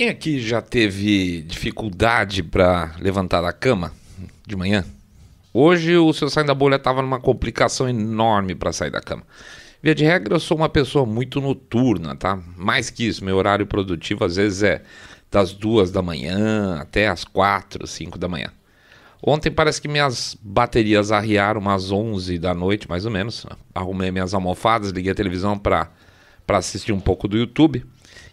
Quem aqui já teve dificuldade para levantar da cama de manhã? Hoje o seu sair da bolha estava numa complicação enorme para sair da cama. Via de regra, eu sou uma pessoa muito noturna, tá? Mais que isso, meu horário produtivo às vezes é das duas da manhã até as quatro, cinco da manhã. Ontem parece que minhas baterias arriaram umas onze da noite, mais ou menos. Arrumei minhas almofadas, liguei a televisão para assistir um pouco do YouTube.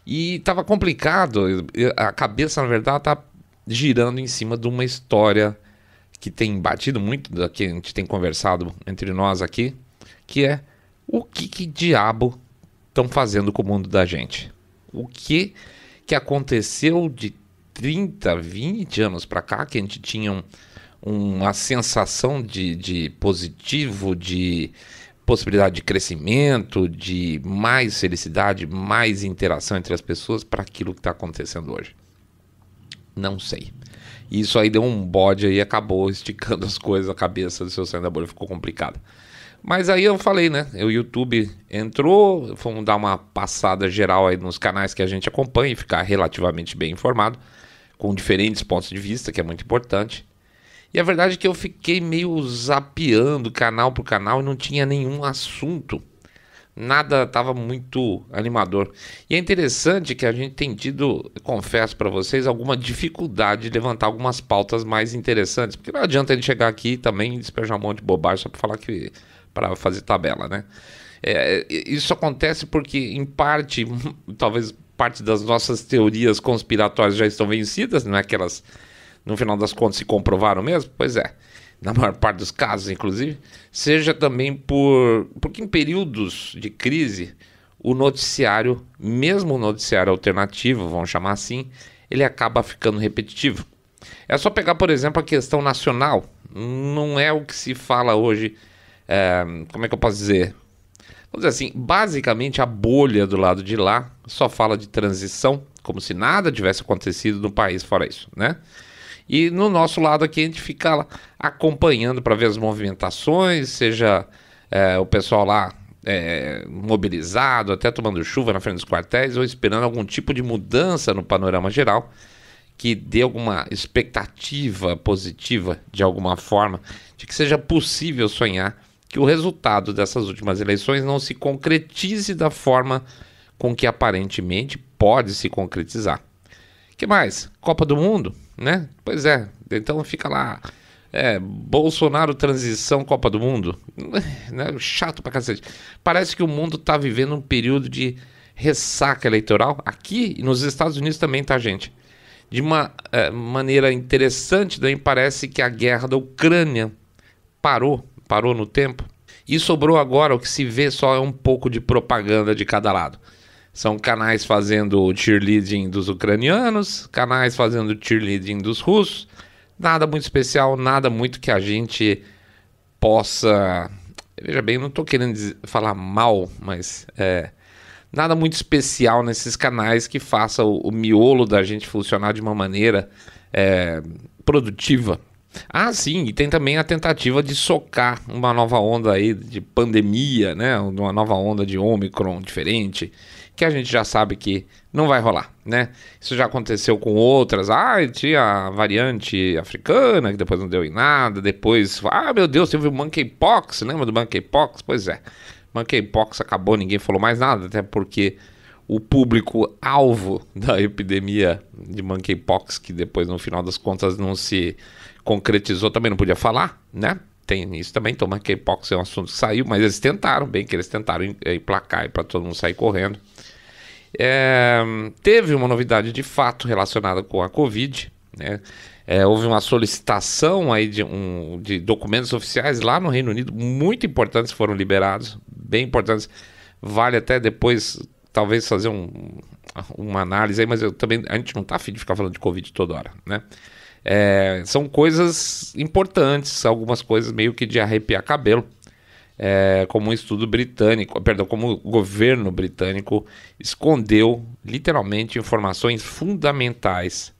E tava complicado, a cabeça, na verdade, tá girando em cima de uma história que tem batido muito, da que a gente tem conversado entre nós aqui, que é o que, que diabo estão fazendo com o mundo da gente? O que que aconteceu de 30, 20 anos para cá, que a gente tinha um, uma sensação de, de positivo, de possibilidade de crescimento, de mais felicidade, mais interação entre as pessoas para aquilo que está acontecendo hoje? Não sei. Isso aí deu um bode aí, acabou esticando as coisas, a cabeça do seu saindo da bolha ficou complicada. Mas aí eu falei, né? O YouTube entrou, fomos dar uma passada geral aí nos canais que a gente acompanha e ficar relativamente bem informado, com diferentes pontos de vista, que é muito importante. E a verdade é que eu fiquei meio zapeando canal por canal e não tinha nenhum assunto. Nada estava muito animador. E é interessante que a gente tem tido, confesso para vocês, alguma dificuldade de levantar algumas pautas mais interessantes. Porque não adianta a gente chegar aqui e também despejar um monte de bobagem só para falar que. para fazer tabela, né? É, é, isso acontece porque, em parte, talvez parte das nossas teorias conspiratórias já estão vencidas, não é que elas no final das contas se comprovaram mesmo? Pois é, na maior parte dos casos, inclusive, seja também por. Porque em períodos de crise, o noticiário, mesmo o noticiário alternativo, vamos chamar assim, ele acaba ficando repetitivo. É só pegar, por exemplo, a questão nacional. Não é o que se fala hoje. É, como é que eu posso dizer? Vamos dizer assim, basicamente a bolha do lado de lá só fala de transição, como se nada tivesse acontecido no país fora isso, né? E no nosso lado aqui a gente fica lá acompanhando para ver as movimentações, seja é, o pessoal lá é, mobilizado, até tomando chuva na frente dos quartéis, ou esperando algum tipo de mudança no panorama geral que dê alguma expectativa positiva de alguma forma, de que seja possível sonhar que o resultado dessas últimas eleições não se concretize da forma com que aparentemente pode se concretizar. Que mais? Copa do Mundo? né? Pois é, então fica lá. É, Bolsonaro transição Copa do Mundo. né chato pra cacete. Parece que o mundo tá vivendo um período de ressaca eleitoral. Aqui e nos Estados Unidos também tá, gente. De uma é, maneira interessante, também parece que a guerra da Ucrânia parou, parou no tempo. E sobrou agora o que se vê só é um pouco de propaganda de cada lado. São canais fazendo cheerleading dos ucranianos, canais fazendo cheerleading dos russos. Nada muito especial, nada muito que a gente possa. Veja bem, não estou querendo falar mal, mas é, nada muito especial nesses canais que faça o, o miolo da gente funcionar de uma maneira é, produtiva. Ah, sim, e tem também a tentativa de socar uma nova onda aí de pandemia, né? Uma nova onda de Omicron diferente que a gente já sabe que não vai rolar, né? Isso já aconteceu com outras. Ah, tinha a variante africana, que depois não deu em nada. Depois, ah, meu Deus, teve o monkeypox. Lembra do monkeypox? Pois é. Monkeypox acabou, ninguém falou mais nada, até porque o público alvo da epidemia de monkeypox, que depois no final das contas não se concretizou, também não podia falar, né? Tem isso também, então monkeypox é um assunto que saiu, mas eles tentaram, bem que eles tentaram emplacar para todo mundo sair correndo. É, teve uma novidade de fato relacionada com a Covid, né? É, houve uma solicitação aí de, um, de documentos oficiais lá no Reino Unido, muito importantes foram liberados, bem importantes. Vale até depois, talvez, fazer um, uma análise aí, mas eu também a gente não está afim de ficar falando de Covid toda hora, né? É, são coisas importantes, algumas coisas meio que de arrepiar cabelo é, como um estudo britânico, perdão, como o governo britânico escondeu literalmente informações fundamentais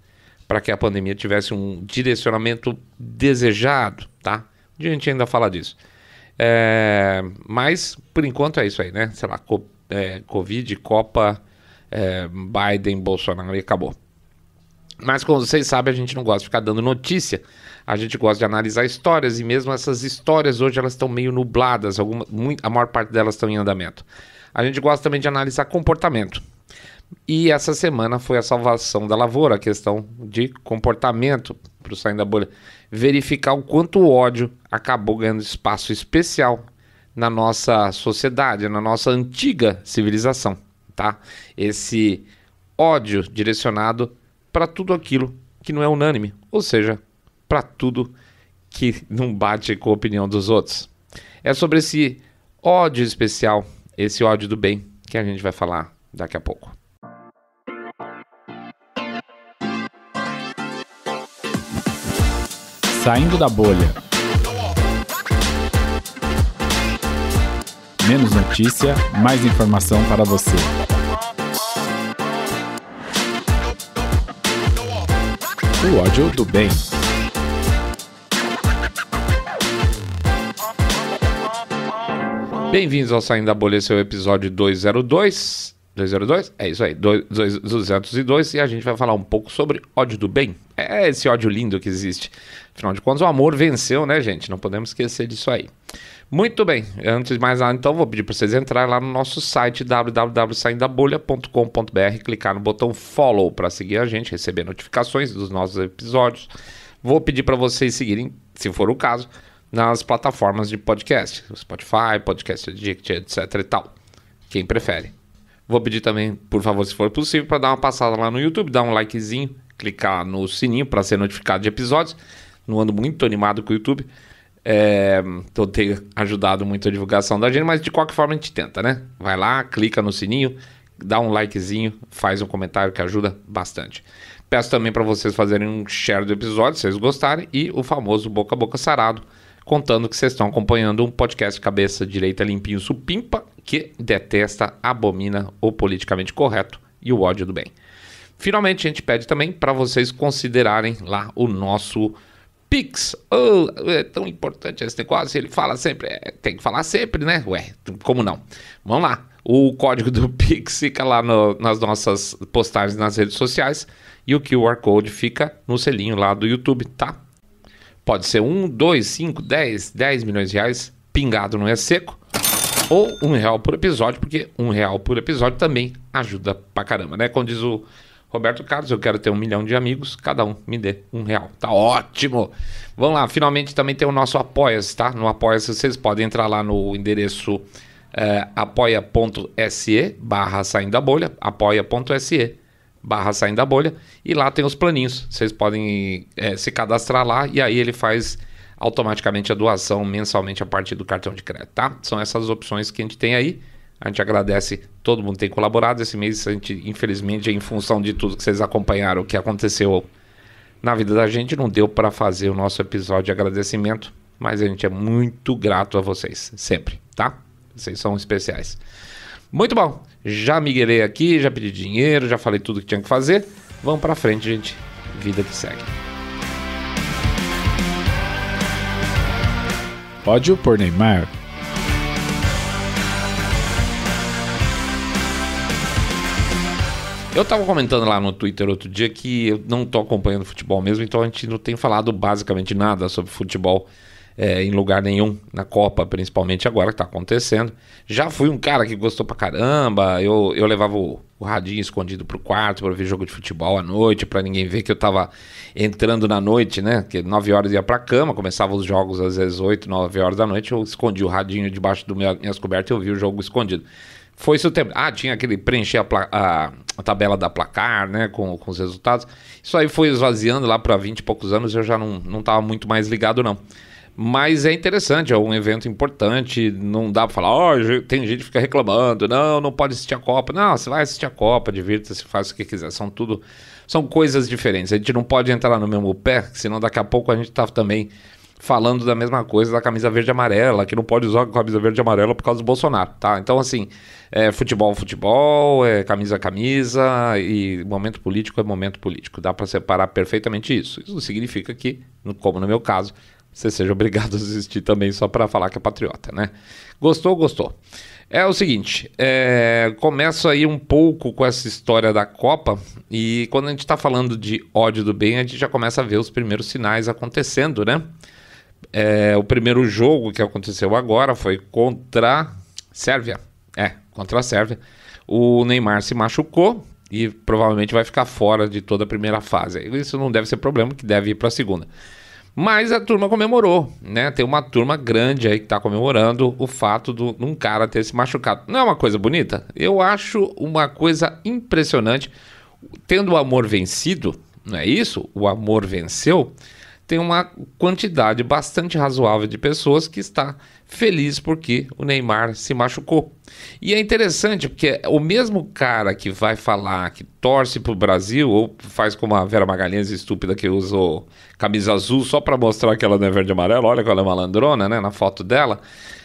para que a pandemia tivesse um direcionamento desejado, tá? a gente ainda fala disso. É, mas, por enquanto, é isso aí, né? Sei lá, co é, Covid, Copa, é, Biden, Bolsonaro e acabou. Mas, como vocês sabem, a gente não gosta de ficar dando notícia a gente gosta de analisar histórias e mesmo essas histórias hoje elas estão meio nubladas, alguma, muito, a maior parte delas estão em andamento. A gente gosta também de analisar comportamento. E essa semana foi a salvação da lavoura, a questão de comportamento para o saindo da bolha. Verificar o quanto o ódio acabou ganhando espaço especial na nossa sociedade, na nossa antiga civilização, tá? Esse ódio direcionado para tudo aquilo que não é unânime, ou seja, para tudo que não bate com a opinião dos outros. É sobre esse ódio especial, esse ódio do bem, que a gente vai falar daqui a pouco. Saindo da bolha. Menos notícia, mais informação para você. O ódio do bem. Bem-vindos ao Saindo da Bolha, seu episódio 202. 202? É isso aí, 202. E a gente vai falar um pouco sobre ódio do bem. É esse ódio lindo que existe. Afinal de contas, o amor venceu, né, gente? Não podemos esquecer disso aí. Muito bem, antes de mais nada, então vou pedir para vocês entrarem lá no nosso site www.saindabolha.com.br, clicar no botão follow para seguir a gente, receber notificações dos nossos episódios. Vou pedir para vocês seguirem, se for o caso, nas plataformas de podcast, Spotify, Podcast Addict, etc e tal. Quem prefere. Vou pedir também, por favor, se for possível, para dar uma passada lá no YouTube, dar um likezinho, clicar no sininho para ser notificado de episódios. Não ando muito animado com o YouTube. É, então tem ajudado muito a divulgação da gente, mas de qualquer forma a gente tenta, né? Vai lá, clica no sininho, dá um likezinho, faz um comentário que ajuda bastante. Peço também para vocês fazerem um share do episódio, se vocês gostarem, e o famoso boca a boca sarado contando que vocês estão acompanhando um podcast cabeça direita limpinho supimpa que detesta, abomina o politicamente correto e o ódio do bem. Finalmente, a gente pede também para vocês considerarem lá o nosso Pix. Oh, é tão importante esse negócio, ele fala sempre, é, tem que falar sempre, né? Ué, como não? Vamos lá. O código do Pix fica lá no, nas nossas postagens nas redes sociais e o QR Code fica no selinho lá do YouTube, tá? Pode ser um, dois, cinco, dez, dez milhões de reais pingado não é seco. Ou um real por episódio, porque um real por episódio também ajuda pra caramba, né? Quando diz o Roberto Carlos, eu quero ter um milhão de amigos, cada um me dê um real. Tá ótimo! Vamos lá, finalmente também tem o nosso Apoia-se, tá? No Apoia-se vocês podem entrar lá no endereço é, eh, apoia.se barra saindo da bolha, apoia.se barra saindo da bolha, e lá tem os planinhos. Vocês podem é, se cadastrar lá e aí ele faz automaticamente a doação mensalmente a partir do cartão de crédito, tá? São essas opções que a gente tem aí. A gente agradece todo mundo que tem colaborado. Esse mês, a gente, infelizmente, em função de tudo que vocês acompanharam, o que aconteceu na vida da gente, não deu para fazer o nosso episódio de agradecimento. Mas a gente é muito grato a vocês, sempre, tá? Vocês são especiais. Muito bom. Já miguelei aqui, já pedi dinheiro, já falei tudo que tinha que fazer. Vamos para frente, gente. Vida que segue. Ódio por Neymar. Eu estava comentando lá no Twitter outro dia que eu não tô acompanhando futebol mesmo, então a gente não tem falado basicamente nada sobre futebol é, em lugar nenhum, na Copa, principalmente agora que tá acontecendo. Já fui um cara que gostou pra caramba, eu, eu levava o, o radinho escondido pro quarto para ver jogo de futebol à noite, para ninguém ver que eu tava entrando na noite, né? Que 9 horas ia pra cama, começava os jogos às vezes 8, 9 horas da noite, eu escondi o radinho debaixo do meu minhas cobertas e eu vi o jogo escondido. Foi isso o tempo. Ah, tinha aquele preencher a, a, a, tabela da placar, né? Com, com os resultados. Isso aí foi esvaziando lá para 20 e poucos anos, eu já não, não tava muito mais ligado, não. Mas é interessante, é um evento importante, não dá pra falar, ó, oh, tem gente que fica reclamando, não, não pode assistir a Copa. Não, você vai assistir a Copa, divirta-se, faz o que quiser. São tudo, são coisas diferentes. A gente não pode entrar no mesmo pé, senão daqui a pouco a gente tá também falando da mesma coisa da camisa verde e amarela, que não pode usar camisa verde e amarela por causa do Bolsonaro, tá? Então, assim, é futebol, futebol, é camisa, camisa, e momento político é momento político. Dá para separar perfeitamente isso. Isso significa que, como no meu caso, você seja obrigado a assistir também só para falar que é patriota, né? Gostou, gostou. É o seguinte, é, começo aí um pouco com essa história da Copa e quando a gente está falando de ódio do bem, a gente já começa a ver os primeiros sinais acontecendo, né? É, o primeiro jogo que aconteceu agora foi contra Sérvia. É, contra a Sérvia. O Neymar se machucou e provavelmente vai ficar fora de toda a primeira fase. Isso não deve ser problema, que deve ir para a segunda. Mas a turma comemorou, né? Tem uma turma grande aí que tá comemorando o fato de um cara ter se machucado. Não é uma coisa bonita? Eu acho uma coisa impressionante. Tendo o amor vencido, não é isso? O amor venceu tem uma quantidade bastante razoável de pessoas que está feliz porque o Neymar se machucou. E é interessante porque o mesmo cara que vai falar que torce para o Brasil ou faz como a Vera Magalhães estúpida que usou camisa azul só para mostrar que ela não é verde e amarelo, olha que ela é malandrona, né, na foto dela.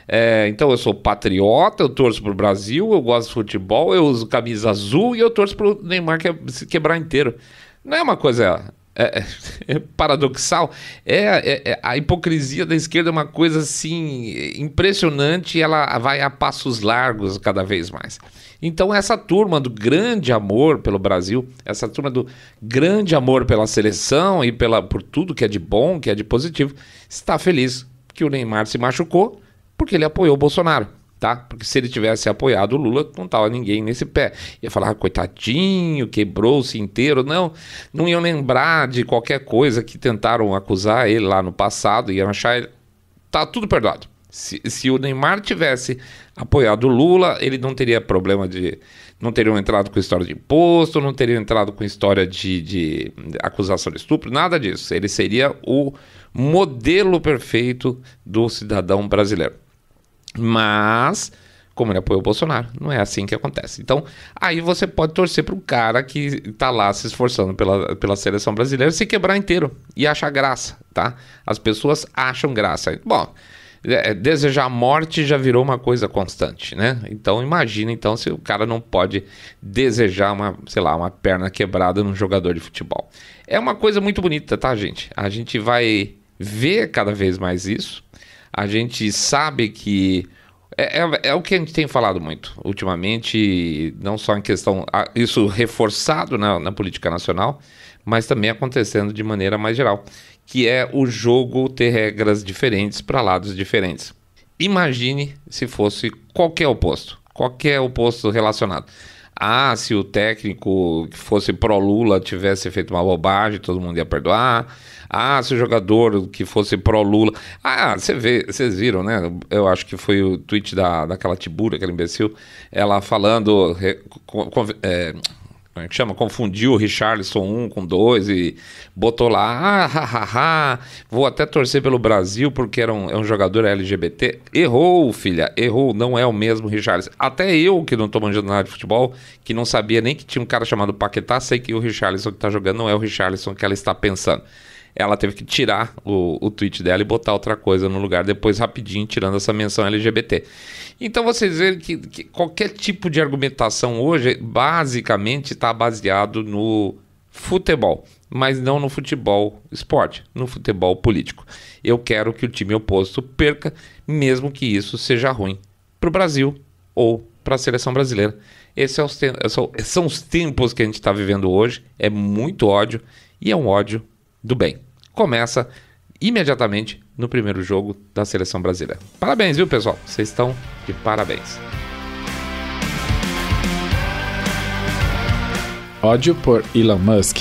É, então eu sou patriota, eu torço para o Brasil, eu gosto de futebol, eu uso camisa azul e eu torço para o Neymar que, é, se quebrar inteiro. Não é uma coisa é, é, é paradoxal. É, é, é, a hipocrisia da esquerda é uma coisa assim impressionante e ela vai a passos largos cada vez mais. Então, essa turma do grande amor pelo Brasil, essa turma do grande amor pela seleção e pela, por tudo que é de bom, que é de positivo, está feliz que o Neymar se machucou porque ele apoiou o Bolsonaro tá? Porque se ele tivesse apoiado o Lula, não tava ninguém nesse pé. Ia falar, ah, coitadinho, quebrou-se inteiro. Não, não iam lembrar de qualquer coisa que tentaram acusar ele lá no passado, iam achar ele... Tá tudo perdoado. Se, se o Neymar tivesse apoiado o Lula, ele não teria problema de. Não teriam entrado com história de imposto, não teriam entrado com história de, de acusação de estupro, nada disso. Ele seria o modelo perfeito do cidadão brasileiro. Mas, como ele apoia o Bolsonaro, não é assim que acontece. Então, aí você pode torcer para o cara que está lá se esforçando pela, pela seleção brasileira se quebrar inteiro e achar graça, tá? As pessoas acham graça. Bom, é, é, desejar a morte já virou uma coisa constante, né? Então imagina então se o cara não pode desejar uma, sei lá, uma perna quebrada num jogador de futebol. É uma coisa muito bonita, tá, gente? A gente vai ver cada vez mais isso, a gente sabe que. É, é, é, o que a gente tem falado muito ultimamente, não só em questão. Isso reforçado na, na política nacional, mas também acontecendo de maneira mais geral, que é o jogo ter regras diferentes para lados diferentes. Imagine se fosse qualquer oposto, qualquer oposto relacionado. Ah, se o técnico que fosse pró-Lula tivesse feito uma bobagem, todo mundo ia perdoar. Ah, se jogador que fosse pró-Lula. Ah, você vê, vocês viram, né? Eu acho que foi o tweet da, daquela Tibura, aquela imbecil, ela falando. com, é, como é que chama? Confundiu o Richarlison 1 com 2 e botou lá, ah, ha, ha, ha, vou até torcer pelo Brasil porque era um, é um jogador LGBT. Errou, filha, errou, não é o mesmo Richarlison. Até eu, que não tô manjando nada de futebol, que não sabia nem que tinha um cara chamado Paquetá, sei que o Richarlison que tá jogando não é o Richarlison que ela está pensando ela teve que tirar o, o tweet dela e botar outra coisa no lugar depois rapidinho, tirando essa menção LGBT. Então vocês veem que, que qualquer tipo de argumentação hoje basicamente está baseado no futebol, mas não no futebol esporte, no futebol político. Eu quero que o time oposto perca, mesmo que isso seja ruim para o Brasil ou para a seleção brasileira. Esses é é são os tempos que a gente está vivendo hoje. É muito ódio e é um ódio do bem. Começa imediatamente no primeiro jogo da seleção brasileira. Parabéns, viu, pessoal? Vocês estão de parabéns. Ódio por Elon Musk.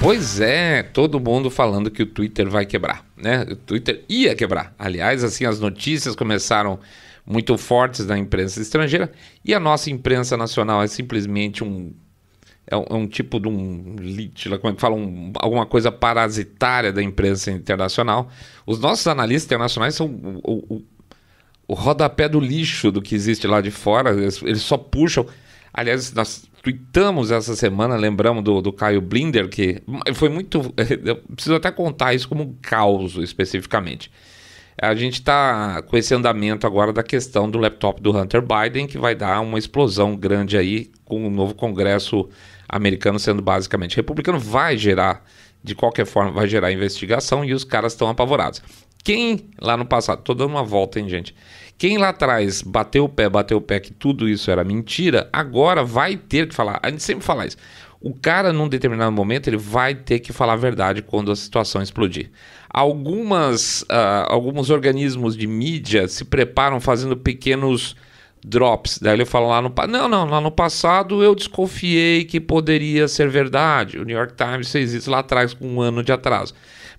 Pois é, todo mundo falando que o Twitter vai quebrar, né? O Twitter ia quebrar. Aliás, assim, as notícias começaram muito fortes da imprensa estrangeira e a nossa imprensa nacional é simplesmente um é um, é um tipo de um como é que fala um, alguma coisa parasitária da imprensa internacional os nossos analistas internacionais são o, o, o, o rodapé do lixo do que existe lá de fora eles, eles só puxam aliás nós tweetamos essa semana lembramos do, do Caio Blinder que foi muito eu preciso até contar isso como um caos especificamente a gente está com esse andamento agora da questão do laptop do Hunter Biden, que vai dar uma explosão grande aí, com o novo Congresso americano sendo basicamente republicano. Vai gerar, de qualquer forma, vai gerar investigação e os caras estão apavorados. Quem lá no passado, estou dando uma volta, hein, gente? Quem lá atrás bateu o pé, bateu o pé que tudo isso era mentira, agora vai ter que falar. A gente sempre fala isso. O cara, num determinado momento, ele vai ter que falar a verdade quando a situação explodir. Algumas, uh, alguns organismos de mídia se preparam fazendo pequenos drops. Daí ele fala lá no não, não, lá no passado eu desconfiei que poderia ser verdade. O New York Times fez isso lá atrás com um ano de atraso.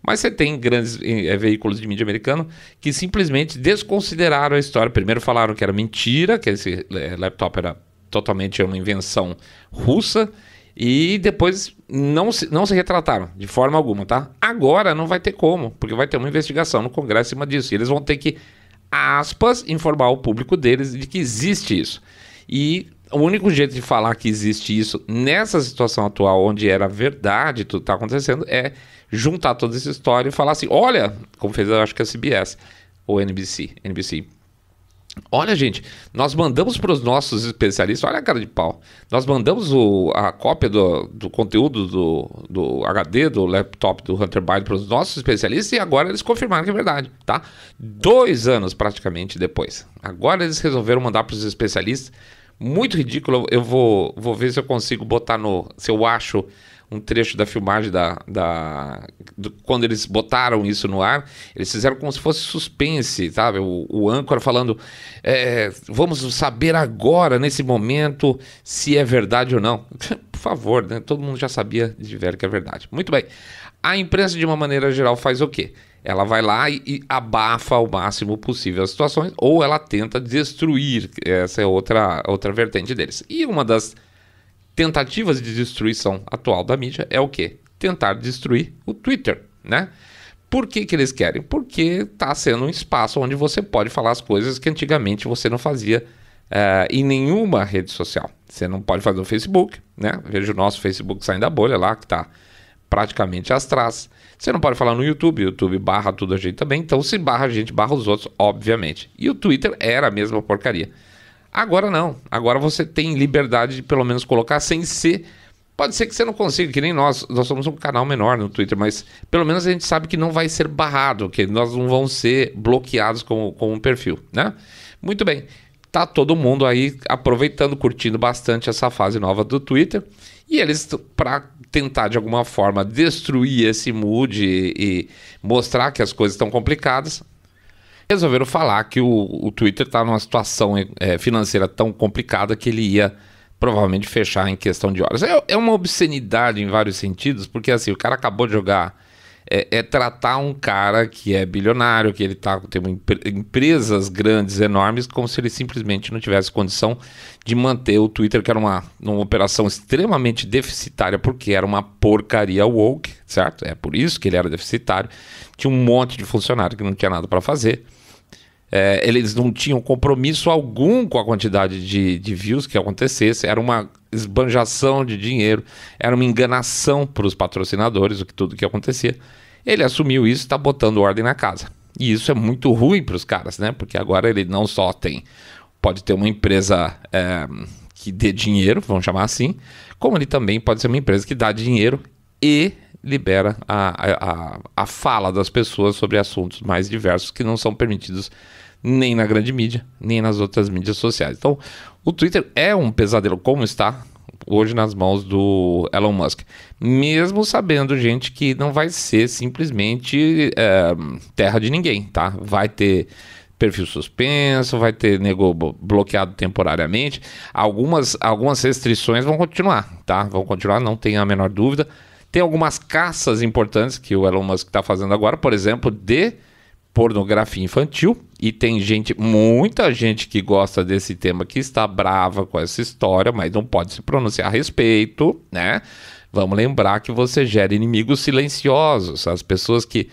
Mas você tem grandes é, veículos de mídia americano que simplesmente desconsideraram a história. Primeiro falaram que era mentira, que esse eh, laptop era totalmente uma invenção russa e depois não se, não se retrataram de forma alguma, tá? Agora não vai ter como, porque vai ter uma investigação no Congresso em cima disso. E eles vão ter que, aspas, informar o público deles de que existe isso. E o único jeito de falar que existe isso nessa situação atual, onde era verdade tudo está acontecendo, é juntar toda essa história e falar assim: olha, como fez, eu acho que a CBS ou NBC, NBC. Olha, gente, nós mandamos para os nossos especialistas, olha a cara de pau. Nós mandamos o, a cópia do, do conteúdo do, do, HD, do laptop do Hunter Biden para os nossos especialistas e agora eles confirmaram que é verdade, tá? Dois anos praticamente depois. Agora eles resolveram mandar para os especialistas. Muito ridículo. Eu vou, vou ver se eu consigo botar no. Se eu acho um trecho da filmagem da, da do, quando eles botaram isso no ar, eles fizeram como se fosse suspense, sabe? O, o âncora falando, é, vamos saber agora, nesse momento, se é verdade ou não. Por favor, né? todo mundo já sabia de ver que é verdade. Muito bem. A imprensa, de uma maneira geral, faz o quê? Ela vai lá e, e abafa ao máximo possível as situações, ou ela tenta destruir. Essa é outra, outra vertente deles. E uma das tentativas de destruição atual da mídia é o quê? Tentar destruir o Twitter, né? Por que, que eles querem? Porque está sendo um espaço onde você pode falar as coisas que antigamente você não fazia uh, em nenhuma rede social. Você não pode fazer no Facebook, né? Veja o nosso Facebook saindo da bolha lá, que está praticamente às Você não pode falar no YouTube, YouTube barra tudo a gente também, então se barra a gente, barra os outros, obviamente. E o Twitter era a mesma porcaria. Agora não. Agora você tem liberdade de pelo menos colocar sem ser. Pode ser que você não consiga, que nem nós. Nós somos um canal menor no Twitter, mas pelo menos a gente sabe que não vai ser barrado, que nós não vamos ser bloqueados com, com um perfil, né? Muito bem. Tá todo mundo aí aproveitando, curtindo bastante essa fase nova do Twitter. E eles, para tentar de alguma forma destruir esse mood e, e mostrar que as coisas estão complicadas, resolveram falar que o, o Twitter está numa situação é, é, financeira tão complicada que ele ia provavelmente fechar em questão de horas. É, é uma obscenidade em vários sentidos, porque assim, o cara acabou de jogar. É, é tratar um cara que é bilionário, que ele tá, tem empresas grandes, enormes, como se ele simplesmente não tivesse condição de manter o Twitter, que era uma, uma operação extremamente deficitária, porque era uma porcaria woke, certo? É por isso que ele era deficitário. Tinha um monte de funcionário que não tinha nada para fazer. É, eles não tinham compromisso algum com a quantidade de, de views que acontecesse, era uma esbanjação de dinheiro, era uma enganação para os patrocinadores, o que tudo que acontecia. Ele assumiu isso e está botando ordem na casa. E isso é muito ruim para os caras, né? Porque agora ele não só tem, pode ter uma empresa é, que dê dinheiro, vamos chamar assim, como ele também pode ser uma empresa que dá dinheiro e libera a, a, a fala das pessoas sobre assuntos mais diversos que não são permitidos nem na grande mídia, nem nas outras mídias sociais. Então, o Twitter é um pesadelo como está hoje nas mãos do Elon Musk. Mesmo sabendo, gente, que não vai ser simplesmente é, terra de ninguém, tá? Vai ter perfil suspenso, vai ter nego bloqueado temporariamente. Algumas, algumas restrições vão continuar, tá? Vão continuar, não tenha a menor dúvida. Tem algumas caças importantes que o Elon Musk está fazendo agora, por exemplo, de pornografia infantil e tem gente, muita gente que gosta desse tema que está brava com essa história, mas não pode se pronunciar a respeito, né? Vamos lembrar que você gera inimigos silenciosos, as pessoas que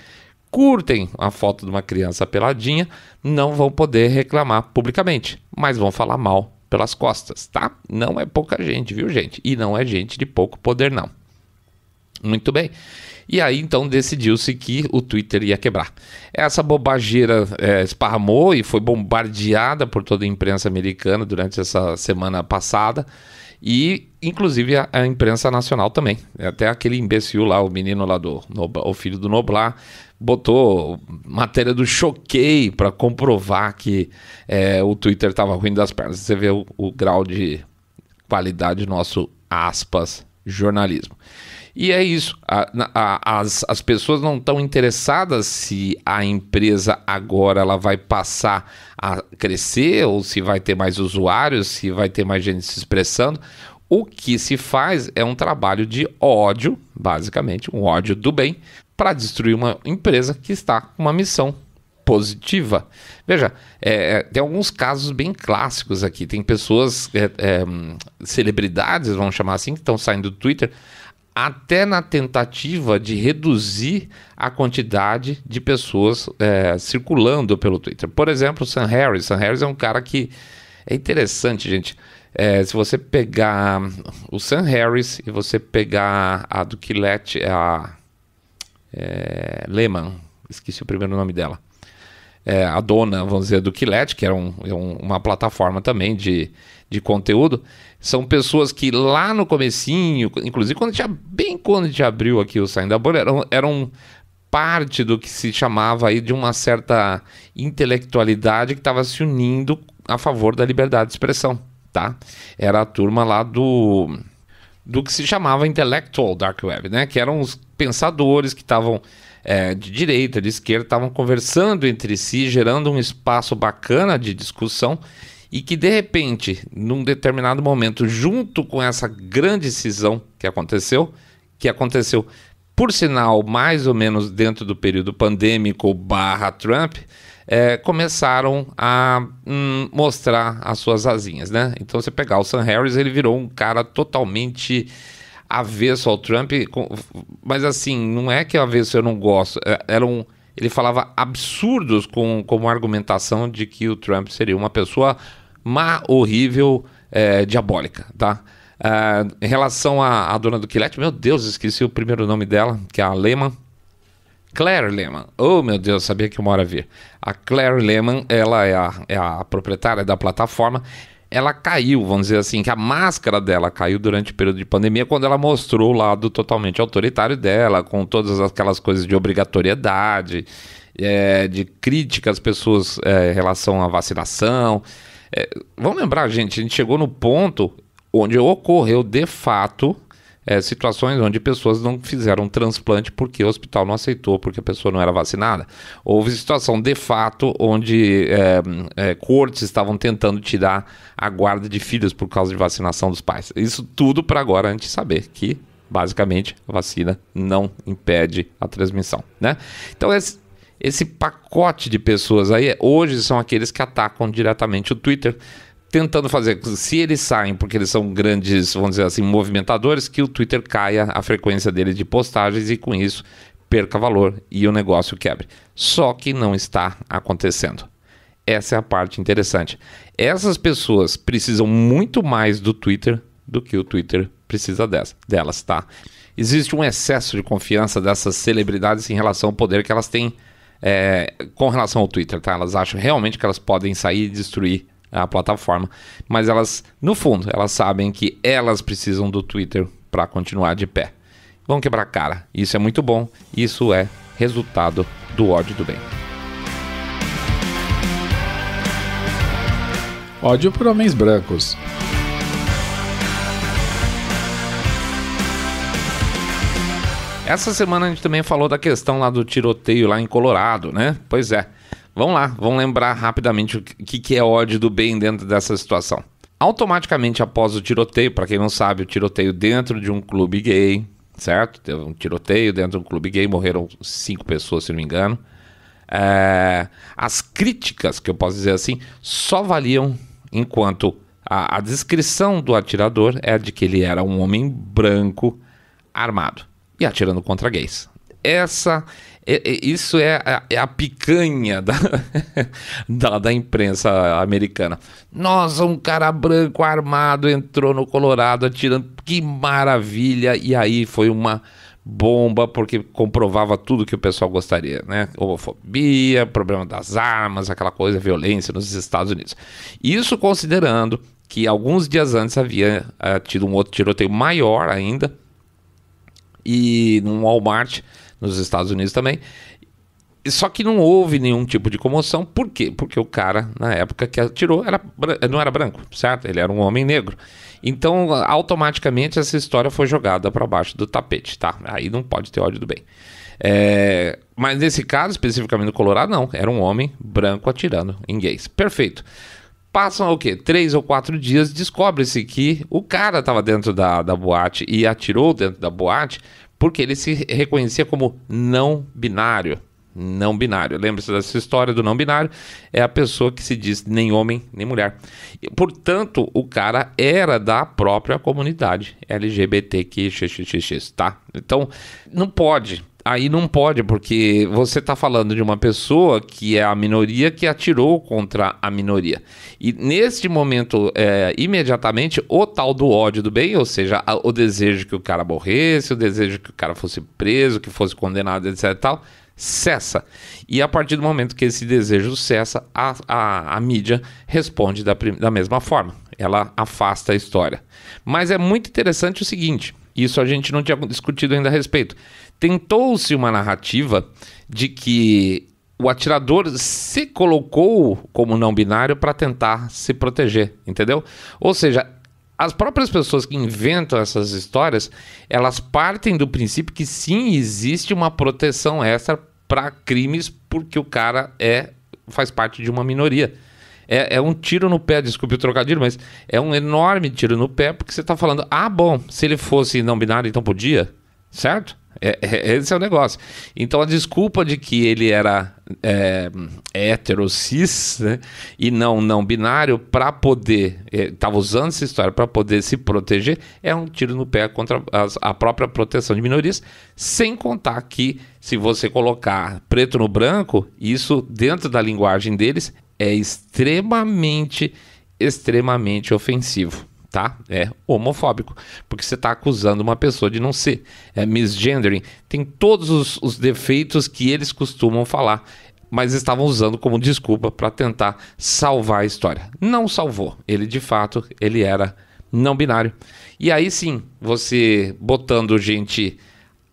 curtem a foto de uma criança peladinha não vão poder reclamar publicamente, mas vão falar mal pelas costas, tá? Não é pouca gente, viu, gente? E não é gente de pouco poder não. Muito bem. E aí então decidiu-se que o Twitter ia quebrar. Essa bobageira é, esparramou e foi bombardeada por toda a imprensa americana durante essa semana passada e inclusive a, a, imprensa nacional também. Até aquele imbecil lá, o menino lá do o filho do Noblar, botou matéria do Choquei para comprovar que é, o Twitter estava ruim das pernas. Você vê o, o grau de qualidade do nosso aspas jornalismo. E é isso. A, a, as, as pessoas não estão interessadas se a empresa agora ela vai passar a crescer ou se vai ter mais usuários, se vai ter mais gente se expressando. O que se faz é um trabalho de ódio, basicamente, um ódio do bem, para destruir uma empresa que está com uma missão positiva. Veja, é, é, tem alguns casos bem clássicos aqui. Tem pessoas, é, é, celebridades, vamos chamar assim, que estão saindo do Twitter até na tentativa de reduzir a quantidade de pessoas é, circulando pelo Twitter. Por exemplo, o Sam Harris. Sam Harris é um cara que é interessante, gente. É, se você pegar o Sam Harris e você pegar a do Quilete, é a é, Lehman, esqueci o primeiro nome dela. É, a dona, vamos dizer, do Quilete, que era é um, uma plataforma também de de conteúdo, são pessoas que lá no comecinho, inclusive quando a bem quando a gente abriu aqui o Saindo da Bolha, eram, eram parte do que se chamava aí de uma certa intelectualidade que estava se unindo a favor da liberdade de expressão, tá? Era a turma lá do do que se chamava intellectual dark web, né? Que eram os pensadores que estavam é, eh, de direita, de esquerda, estavam conversando entre si, gerando um espaço bacana de discussão e que de repente, num determinado momento, junto com essa grande cisão que aconteceu, que aconteceu, por sinal, mais ou menos dentro do período pandêmico barra Trump, é, começaram a hum, mostrar as suas asinhas, né? Então, você pegar o Sam Harris, ele virou um cara totalmente avesso ao Trump, mas assim, não é que avesso eu não gosto, é, era um ele falava absurdos com, como argumentação de que o Trump seria uma pessoa má, horrível, é, diabólica, tá? É, em relação à, à, dona do Quilete, meu Deus, esqueci o primeiro nome dela, que é a Lehman. Claire Lehman. Oh, meu Deus, sabia que uma hora vir. A Claire Lehman, ela é a, é a proprietária da plataforma ela caiu, vamos dizer assim, que a máscara dela caiu durante o período de pandemia, quando ela mostrou o lado totalmente autoritário dela, com todas aquelas coisas de obrigatoriedade, é, de crítica às pessoas é, em relação à vacinação. É, vamos lembrar, gente, a gente chegou no ponto onde ocorreu de fato é, situações onde pessoas não fizeram transplante porque o hospital não aceitou, porque a pessoa não era vacinada. Houve situação de fato onde é, é, cortes estavam tentando tirar a guarda de filhos por causa de vacinação dos pais. Isso tudo para agora a gente saber que, basicamente, a vacina não impede a transmissão, né? Então, esse, esse pacote de pessoas aí, é, hoje são aqueles que atacam diretamente o Twitter, tentando fazer, se eles saem porque eles são grandes, vamos dizer assim, movimentadores, que o Twitter caia a frequência dele de postagens e com isso perca valor e o negócio quebre. Só que não está acontecendo. Essa é a parte interessante. Essas pessoas precisam muito mais do Twitter do que o Twitter precisa delas, tá? Existe um excesso de confiança dessas celebridades em relação ao poder que elas têm é, com relação ao Twitter, tá? Elas acham realmente que elas podem sair e destruir a plataforma. Mas elas, no fundo, elas sabem que elas precisam do Twitter para continuar de pé. Vão quebrar a cara. Isso é muito bom. Isso é resultado do ódio do bem. Ódio por homens brancos. Essa semana a gente também falou da questão lá do tiroteio lá em Colorado, né? Pois é. Vamos lá, vamos lembrar rapidamente o que, que é ódio do bem dentro dessa situação. Automaticamente após o tiroteio, para quem não sabe, o tiroteio dentro de um clube gay, certo? Teve um tiroteio dentro de um clube gay, morreram cinco pessoas, se não me engano. É, as críticas, que eu posso dizer assim, só valiam enquanto a, a, descrição do atirador é de que ele era um homem branco armado e atirando contra gays. Essa é, é, isso é a, é a picanha da, da, da, imprensa americana. Nossa, um cara branco armado entrou no Colorado atirando. Que maravilha! E aí foi uma bomba porque comprovava tudo que o pessoal gostaria, né? Homofobia, problema das armas, aquela coisa, violência nos Estados Unidos. Isso considerando que alguns dias antes havia uh, tido um outro tiroteio maior ainda e num Walmart nos Estados Unidos também. Só que não houve nenhum tipo de comoção. Por quê? Porque o cara, na época que atirou, era, não era branco, certo? Ele era um homem negro. Então, automaticamente, essa história foi jogada para baixo do tapete, tá? Aí não pode ter ódio do bem. É, mas nesse caso, especificamente no Colorado, não. Era um homem branco atirando em gays. Perfeito. Passam o quê? Três ou quatro dias, descobre-se que o cara estava dentro da, da boate e atirou dentro da boate porque ele se reconhecia como não binário. Não binário. Lembre-se dessa história do não binário. É a pessoa que se diz nem homem nem mulher. E, portanto, o cara era da própria comunidade LGBTQ, tá? Então, não pode aí não pode, porque você está falando de uma pessoa que é a minoria que atirou contra a minoria. E neste momento, é, imediatamente, o tal do ódio do bem, ou seja, o desejo que o cara morresse, o desejo que o cara fosse preso, que fosse condenado, etc. Tal, cessa. E a partir do momento que esse desejo cessa, a, a, a mídia responde da, da mesma forma. Ela afasta a história. Mas é muito interessante o seguinte: isso a gente não tinha discutido ainda a respeito Tentou-se uma narrativa de que o atirador se colocou como não binário para tentar se proteger, entendeu? Ou seja, as próprias pessoas que inventam essas histórias, elas partem do princípio que sim existe uma proteção extra para crimes porque o cara é faz parte de uma minoria. É, é, um tiro no pé, desculpe o trocadilho, mas é um enorme tiro no pé porque você está falando, ah, bom, se ele fosse não binário então podia, certo? É, é, esse é o negócio. Então a desculpa de que ele era é, cis, né? e não não binário, para poder, estava é, usando essa história para poder se proteger, é um tiro no pé contra as, a própria proteção de minorias, sem contar que se você colocar preto no branco, isso dentro da linguagem deles é extremamente, extremamente ofensivo tá? É homofóbico, porque você está acusando uma pessoa de não ser. É misgendering. Tem todos os, os defeitos que eles costumam falar, mas estavam usando como desculpa para tentar salvar a história. Não salvou. Ele, de fato, ele era não binário. E aí sim, você botando gente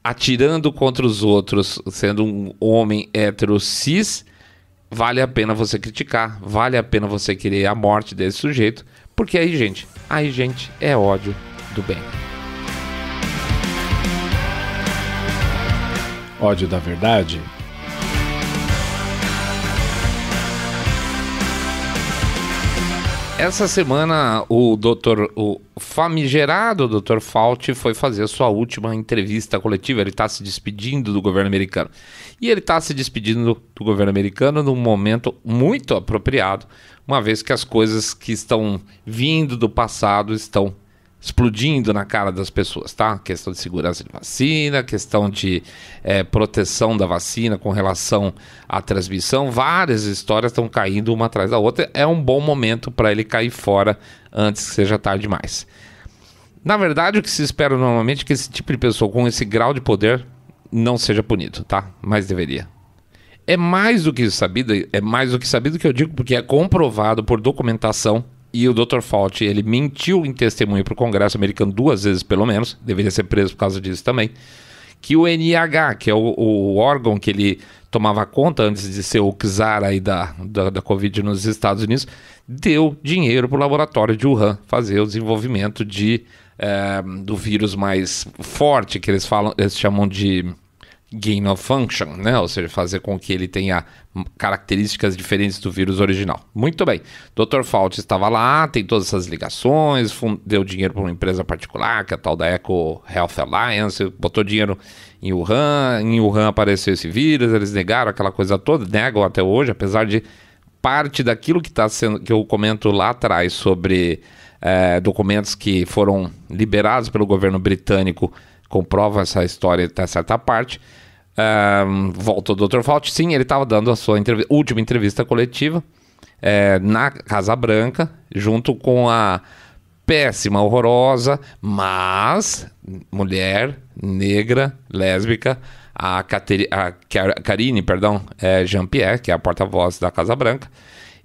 atirando contra os outros, sendo um homem hétero cis, vale a pena você criticar, vale a pena você querer a morte desse sujeito, porque aí, gente, Aí gente, é ódio do bem. Ódio da verdade? Essa semana o doutor, o famigerado doutor Fauci foi fazer sua última entrevista coletiva. Ele está se despedindo do governo americano. E ele está se despedindo do governo americano num momento muito apropriado, uma vez que as coisas que estão vindo do passado estão explodindo na cara das pessoas, tá? Questão de segurança de vacina, questão de é, proteção da vacina com relação à transmissão, várias histórias estão caindo uma atrás da outra. É um bom momento para ele cair fora antes que seja tarde demais. Na verdade, o que se espera normalmente é que esse tipo de pessoa com esse grau de poder não seja punido, tá? Mas deveria. É mais do que sabido, é mais do que sabido que eu digo, porque é comprovado por documentação. E o Dr. Fauci, ele mentiu em testemunho para o Congresso americano duas vezes, pelo menos, deveria ser preso por causa disso também, que o NIH, que é o, o órgão que ele tomava conta antes de ser o czar aí da, da, da Covid nos Estados Unidos, deu dinheiro para o laboratório de Wuhan fazer o desenvolvimento de, é, do vírus mais forte, que eles, falam, eles chamam de gain of function, né? Ou seja, fazer com que ele tenha características diferentes do vírus original. Muito bem. Dr. Fauci estava lá, tem todas essas ligações, deu dinheiro para uma empresa particular, que é a tal da Eco Health Alliance, botou dinheiro em Wuhan, em Wuhan apareceu esse vírus, eles negaram aquela coisa toda, negam até hoje, apesar de parte daquilo que está sendo que eu comento lá atrás sobre é, documentos que foram liberados pelo governo britânico comprovam essa história até certa parte. Um, volta o Dr. Fauci, sim, ele estava dando a sua última entrevista coletiva é, na Casa Branca, junto com a péssima, horrorosa, mas mulher negra, lésbica, a, Cateri a perdão, é Jean-Pierre, que é a porta-voz da Casa Branca,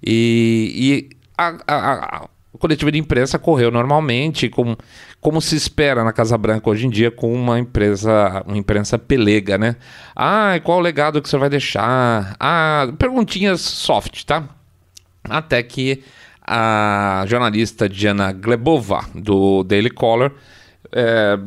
e, e a, a, a coletiva de imprensa correu normalmente, como, como se espera na Casa Branca hoje em dia com uma empresa, uma imprensa pelega, né? Ah, qual o legado que você vai deixar? Ah, perguntinhas soft, tá? Até que a jornalista Diana Glebova, do Daily Caller, é,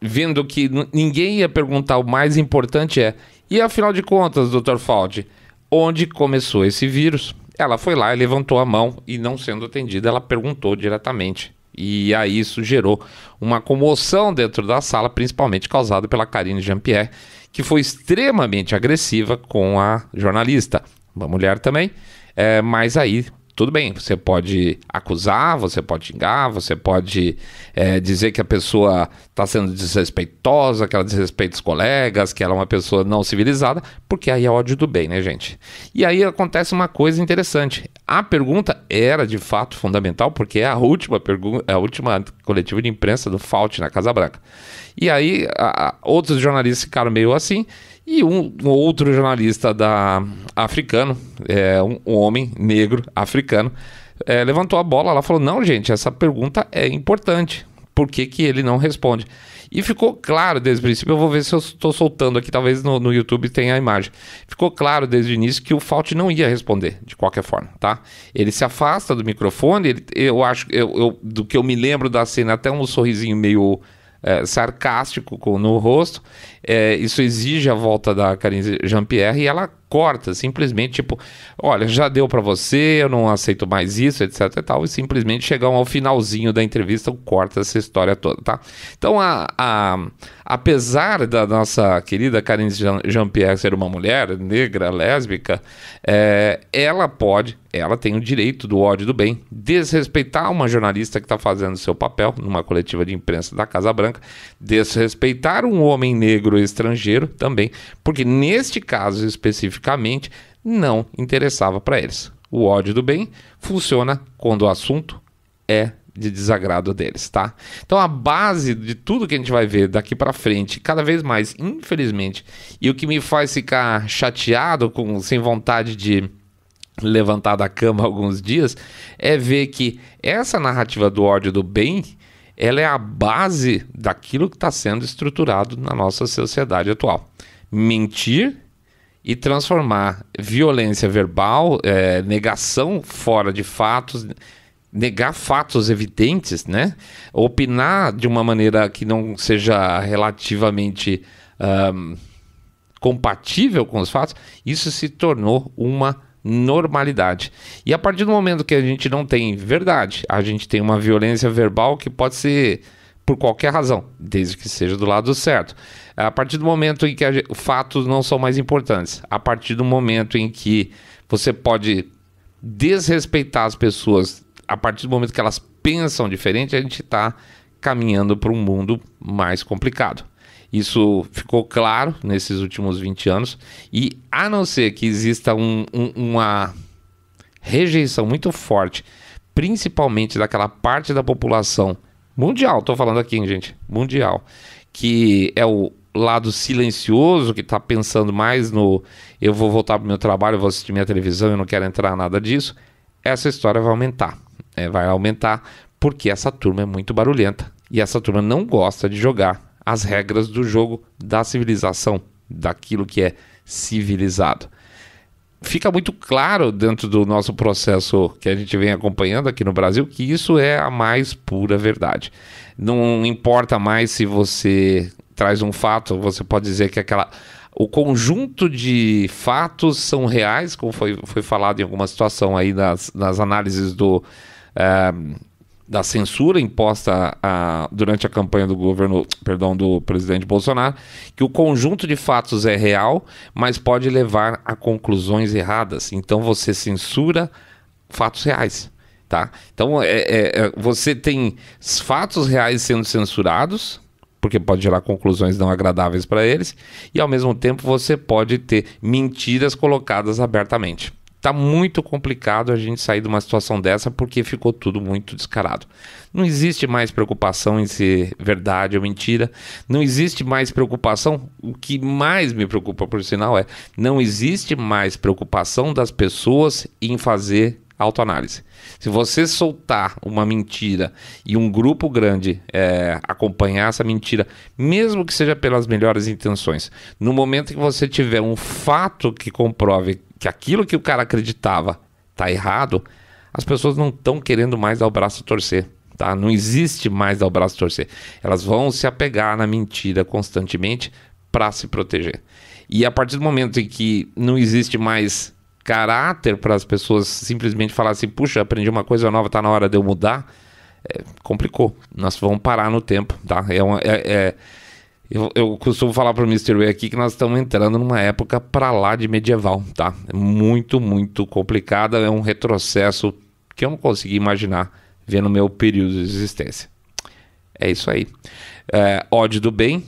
vendo que ninguém ia perguntar, o mais importante é: e afinal de contas, doutor Fauci, onde começou esse vírus? Ela foi lá, e levantou a mão e, não sendo atendida, ela perguntou diretamente. E aí isso gerou uma comoção dentro da sala, principalmente causada pela Karine Jean-Pierre, que foi extremamente agressiva com a jornalista, uma mulher também. É, mas aí tudo bem, você pode acusar, você pode xingar, você pode é, dizer que a pessoa está sendo desrespeitosa, que ela desrespeita os colegas, que ela é uma pessoa não civilizada, porque aí é ódio do bem, né, gente? E aí acontece uma coisa interessante. A pergunta era de fato fundamental, porque é a última pergunta, é a última coletiva de imprensa do Fault na Casa Branca. E aí a, outros jornalistas ficaram meio assim, e um, um outro jornalista da africano, é, um, um homem negro africano, é, levantou a bola lá e falou: Não, gente, essa pergunta é importante. Por que, que ele não responde? E ficou claro desde o princípio, eu vou ver se eu estou soltando aqui, talvez no, no, YouTube tenha a imagem. Ficou claro desde o início que o Fault não ia responder, de qualquer forma, tá? Ele se afasta do microfone, ele, eu acho, eu, eu, do que eu me lembro da cena, até um sorrisinho meio é, sarcástico no rosto é, isso exige a volta da Karine Jean-Pierre e ela corta, simplesmente, tipo, olha, já deu para você, eu não aceito mais isso, etc e tal, e simplesmente chegam ao finalzinho da entrevista, corta essa história toda, tá? Então, a, a apesar da nossa querida Karine Jean-Pierre ser uma mulher negra, lésbica, é, ela pode, ela tem o direito do ódio do bem, desrespeitar uma jornalista que está fazendo seu papel numa coletiva de imprensa da Casa Branca, desrespeitar um homem negro seguro estrangeiro também, porque neste caso especificamente não interessava para eles. O ódio do bem funciona quando o assunto é de desagrado deles, tá? Então a base de tudo que a gente vai ver daqui para frente, cada vez mais, infelizmente, e o que me faz ficar chateado com sem vontade de levantar da cama alguns dias, é ver que essa narrativa do ódio do bem ela é a base daquilo que está sendo estruturado na nossa sociedade atual. Mentir e transformar violência verbal, é, negação fora de fatos, negar fatos evidentes, né? Opinar de uma maneira que não seja relativamente um, compatível com os fatos, isso se tornou uma normalidade. E a partir do momento que a gente não tem verdade, a gente tem uma violência verbal que pode ser por qualquer razão, desde que seja do lado certo. A partir do momento em que gente, fatos não são mais importantes, a partir do momento em que você pode desrespeitar as pessoas, a partir do momento que elas pensam diferente, a gente está caminhando para um mundo mais complicado. Isso ficou claro nesses últimos 20 anos. E a não ser que exista um, um, uma rejeição muito forte, principalmente daquela parte da população mundial, estou falando aqui, hein, gente, mundial, que é o lado silencioso, que está pensando mais no eu vou voltar para o meu trabalho, vou assistir minha televisão, eu não quero entrar nada disso, essa história vai aumentar. É, vai aumentar porque essa turma é muito barulhenta e essa turma não gosta de jogar as regras do jogo da civilização, daquilo que é civilizado. Fica muito claro dentro do nosso processo que a gente vem acompanhando aqui no Brasil que isso é a mais pura verdade. Não importa mais se você traz um fato, você pode dizer que aquela o conjunto de fatos são reais, como foi, foi falado em alguma situação aí nas, nas análises do, uh, da censura imposta a, durante a campanha do governo, perdão, do presidente Bolsonaro, que o conjunto de fatos é real, mas pode levar a conclusões erradas. Então você censura fatos reais, tá? Então é, é, é você tem fatos reais sendo censurados, porque pode gerar conclusões não agradáveis para eles, e ao mesmo tempo você pode ter mentiras colocadas abertamente tá muito complicado a gente sair de uma situação dessa porque ficou tudo muito descarado. Não existe mais preocupação em ser verdade ou mentira. Não existe mais preocupação. O que mais me preocupa, por sinal, é não existe mais preocupação das pessoas em fazer autoanálise. Se você soltar uma mentira e um grupo grande é, acompanhar essa mentira, mesmo que seja pelas melhores intenções, no momento que você tiver um fato que comprove que aquilo que o cara acreditava tá errado, as pessoas não estão querendo mais dar o braço a torcer. Tá? Não existe mais dar o braço a torcer. Elas vão se apegar na mentira constantemente para se proteger. E a partir do momento em que não existe mais caráter para as pessoas simplesmente falar assim, puxa, aprendi uma coisa nova, tá na hora de eu mudar, é, complicou. Nós vamos parar no tempo, tá? É, uma, é, é eu, eu costumo falar para o Mr. Way aqui que nós estamos entrando numa época para lá de medieval, tá? É muito, muito complicada, é um retrocesso que eu não consegui imaginar vendo meu período de existência. É isso aí. É, ódio do bem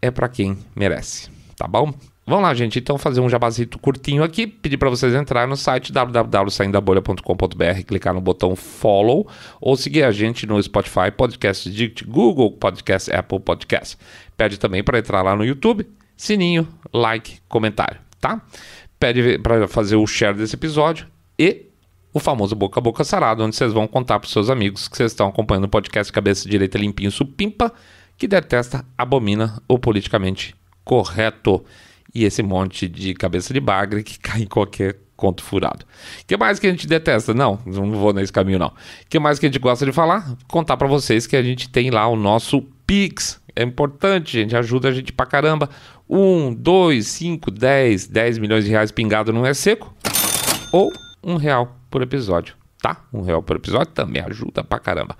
é para quem merece, tá bom? Vamos lá, gente. Então, fazer um jabazito curtinho aqui. Pedir para vocês entrarem no site www.saindabolha.com.br, clicar no botão follow ou seguir a gente no Spotify, Podcast Dict, Google Podcast, Apple Podcast. Pede também para entrar lá no YouTube, sininho, like, comentário, tá? Pede para fazer o share desse episódio e o famoso boca a boca sarado, onde vocês vão contar para seus amigos que vocês estão acompanhando o podcast Cabeça Direita Limpinho Supimpa, que detesta, abomina o politicamente correto e esse monte de cabeça de bagre que cai em qualquer conto furado. O que mais que a gente detesta? Não, não vou nesse caminho não. O que mais que a gente gosta de falar? Contar para vocês que a gente tem lá o nosso Pix. É importante, gente, ajuda a gente pra caramba. Um, dois, cinco, dez, dez milhões de reais pingado não é seco. Ou um real por episódio, tá? Um real por episódio também ajuda pra caramba.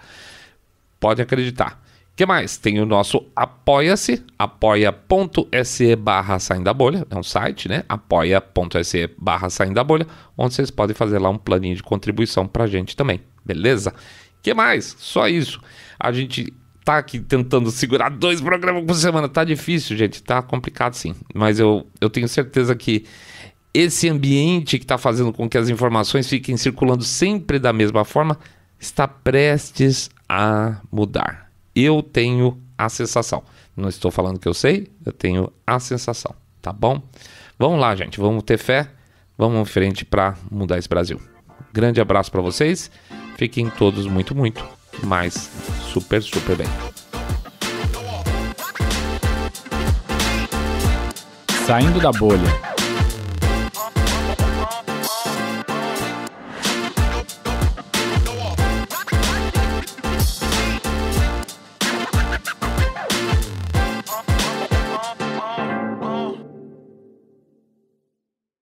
Pode acreditar que mais? Tem o nosso Apoia-se, apoia.se barra saindo da bolha, é um site, né? apoia.se barra saindo da bolha, onde vocês podem fazer lá um planinho de contribuição pra gente também, beleza? que mais? Só isso. A gente tá aqui tentando segurar dois programas por semana, tá difícil, gente, tá complicado sim, mas eu, eu tenho certeza que esse ambiente que está fazendo com que as informações fiquem circulando sempre da mesma forma está prestes a mudar eu tenho a sensação. Não estou falando que eu sei, eu tenho a sensação, tá bom? Vamos lá, gente, vamos ter fé, vamos em frente para mudar esse Brasil. Grande abraço para vocês, fiquem todos muito, muito, mas super, super bem. Saindo da bolha.